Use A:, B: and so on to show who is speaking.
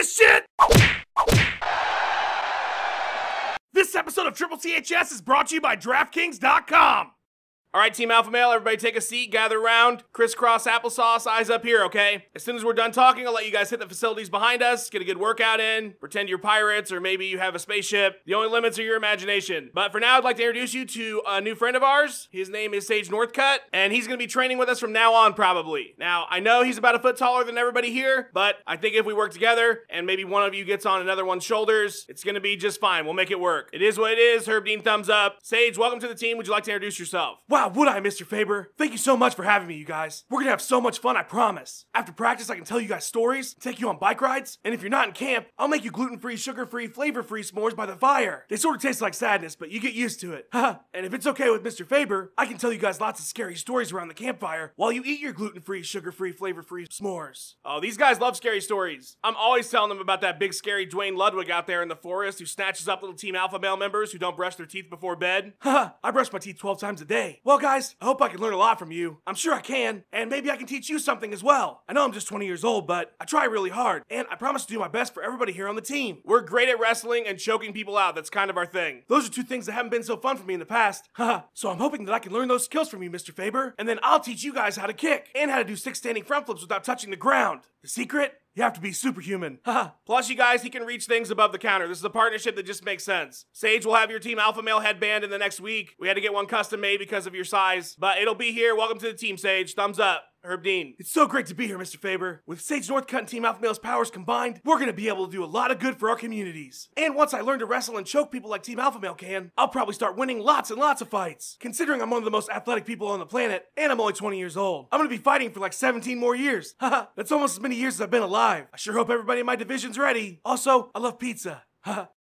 A: this shit? This episode of Triple THS is brought to you by DraftKings.com. All right, Team Alpha Male, everybody take a seat, gather around, crisscross applesauce, eyes up here, okay? As soon as we're done talking, I'll let you guys hit the facilities behind us, get a good workout in, pretend you're pirates, or maybe you have a spaceship. The only limits are your imagination. But for now, I'd like to introduce you to a new friend of ours. His name is Sage Northcutt, and he's gonna be training with us from now on, probably. Now, I know he's about a foot taller than everybody here, but I think if we work together and maybe one of you gets on another one's shoulders, it's gonna be just fine. We'll make it work. It is what it is. Herb Dean, thumbs up. Sage, welcome to the team. Would you like to introduce yourself? Wow, would I, Mr. Faber? Thank you so much for having me, you guys. We're gonna have so much fun, I promise. After practice, I can tell you guys stories, take you on bike rides, and if you're not in camp, I'll make you gluten-free, sugar-free, flavor-free s'mores by the fire. They sort of taste like sadness, but you get used to it. Haha. and if it's okay with Mr. Faber, I can tell you guys lots of scary stories around the campfire while you eat your gluten-free, sugar-free, flavor-free s'mores. Oh, these guys love scary stories. I'm always telling them about that big scary Dwayne Ludwig out there in the forest who snatches up little Team Alpha male members who don't brush their teeth before bed. Haha, I brush my teeth 12 times a day. Well, guys, I hope I can learn a lot from you. I'm sure I can, and maybe I can teach you something as well. I know I'm just 20 years old, but I try really hard, and I promise to do my best for everybody here on the team. We're great at wrestling and choking people out. That's kind of our thing. Those are two things that haven't been so fun for me in the past. Haha. so I'm hoping that I can learn those skills from you, Mr. Faber, and then I'll teach you guys how to kick and how to do six standing front flips without touching the ground. The secret? You have to be superhuman. Plus, you guys, he can reach things above the counter. This is a partnership that just makes sense. Sage will have your team alpha male headband in the next week. We had to get one custom made because of your size, but it'll be here. Welcome to the team, Sage. Thumbs up. Herb Dean. It's so great to be here, Mr. Faber. With Sage Northcutt and Team Alpha Male's powers combined, we're gonna be able to do a lot of good for our communities. And once I learn to wrestle and choke people like Team Alpha Male can, I'll probably start winning lots and lots of fights. Considering I'm one of the most athletic people on the planet, and I'm only 20 years old, I'm gonna be fighting for like 17 more years. Haha, that's almost as many years as I've been alive. I sure hope everybody in my division's ready. Also, I love pizza. Haha.